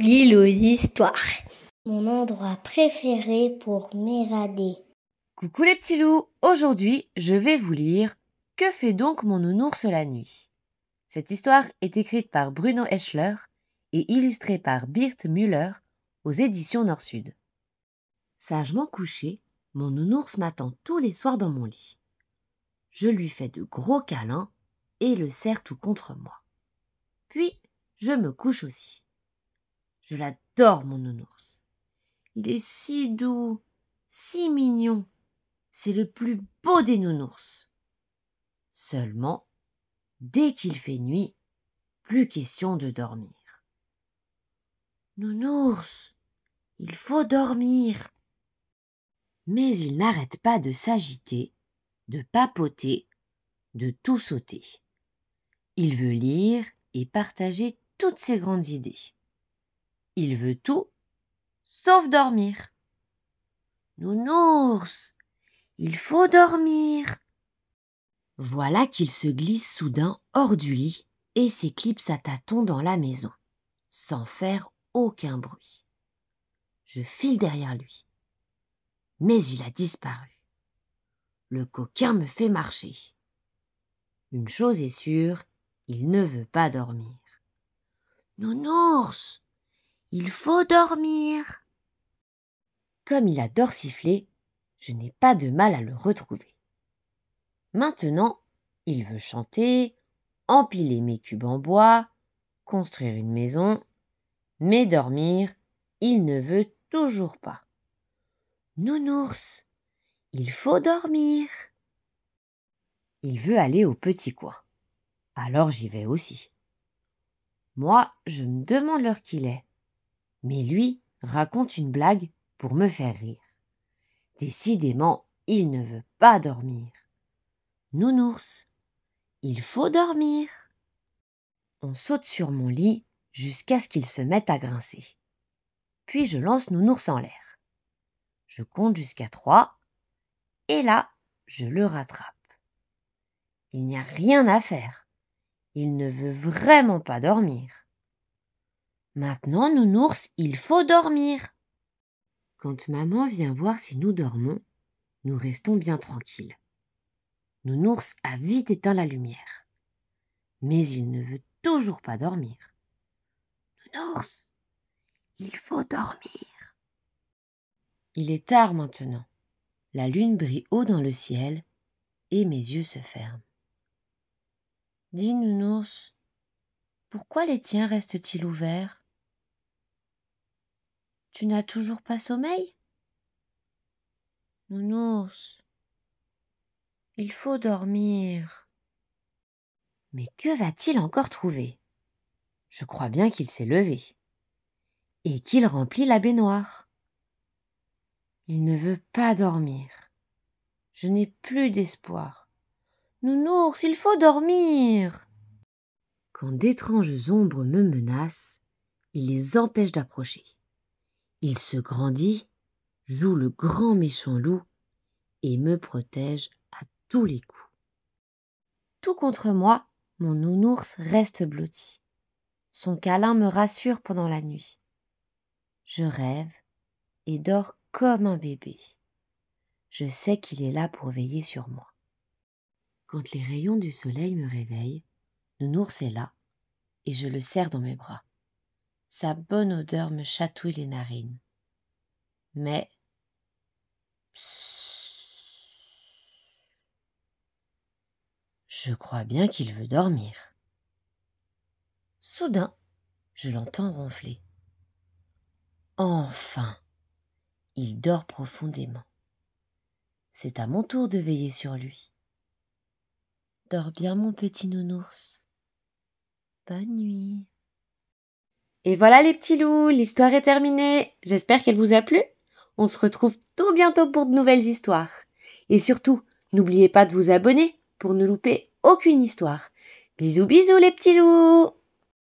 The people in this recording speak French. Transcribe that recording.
l'île aux histoires. Mon endroit préféré pour m'évader. Coucou les petits loups, aujourd'hui je vais vous lire Que fait donc mon nounours la nuit Cette histoire est écrite par Bruno Eschler et illustrée par Birte Müller aux éditions Nord-Sud. Sagement couché, mon nounours m'attend tous les soirs dans mon lit. Je lui fais de gros câlins et le serre tout contre moi. Puis je me couche aussi. Je l'adore, mon nounours. Il est si doux, si mignon. C'est le plus beau des nounours. Seulement, dès qu'il fait nuit, plus question de dormir. Nounours, il faut dormir. Mais il n'arrête pas de s'agiter, de papoter, de tout sauter. Il veut lire et partager toutes ses grandes idées. Il veut tout, sauf dormir. Nounours, il faut dormir. Voilà qu'il se glisse soudain hors du lit et s'éclipse à tâtons dans la maison, sans faire aucun bruit. Je file derrière lui. Mais il a disparu. Le coquin me fait marcher. Une chose est sûre, il ne veut pas dormir. Nounours, il faut dormir. Comme il adore siffler, je n'ai pas de mal à le retrouver. Maintenant, il veut chanter, empiler mes cubes en bois, construire une maison, mais dormir, il ne veut toujours pas. Nounours, il faut dormir. Il veut aller au petit coin. Alors j'y vais aussi. Moi, je me demande l'heure qu'il est. Mais lui raconte une blague pour me faire rire. Décidément, il ne veut pas dormir. Nounours, il faut dormir. On saute sur mon lit jusqu'à ce qu'il se mette à grincer. Puis je lance Nounours en l'air. Je compte jusqu'à trois, et là, je le rattrape. Il n'y a rien à faire. Il ne veut vraiment pas dormir. Maintenant, nounours, il faut dormir. Quand maman vient voir si nous dormons, nous restons bien tranquilles. Nounours a vite éteint la lumière. Mais il ne veut toujours pas dormir. Nounours, il faut dormir. Il est tard maintenant. La lune brille haut dans le ciel et mes yeux se ferment. Dis, Nounours, pourquoi les tiens restent-ils ouverts Tu n'as toujours pas sommeil Nounours, il faut dormir. Mais que va-t-il encore trouver Je crois bien qu'il s'est levé et qu'il remplit la baignoire. Il ne veut pas dormir. Je n'ai plus d'espoir. Nounours, il faut dormir quand d'étranges ombres me menacent, il les empêche d'approcher. Il se grandit, joue le grand méchant loup et me protège à tous les coups. Tout contre moi, mon nounours reste blotti. Son câlin me rassure pendant la nuit. Je rêve et dors comme un bébé. Je sais qu'il est là pour veiller sur moi. Quand les rayons du soleil me réveillent, Nounours est là, et je le serre dans mes bras. Sa bonne odeur me chatouille les narines. Mais. je crois bien qu'il veut dormir. Soudain, je l'entends ronfler. Enfin Il dort profondément. C'est à mon tour de veiller sur lui. Dors bien, mon petit nounours. Bonne nuit. Et voilà les petits loups, l'histoire est terminée. J'espère qu'elle vous a plu. On se retrouve tout bientôt pour de nouvelles histoires. Et surtout, n'oubliez pas de vous abonner pour ne louper aucune histoire. Bisous bisous les petits loups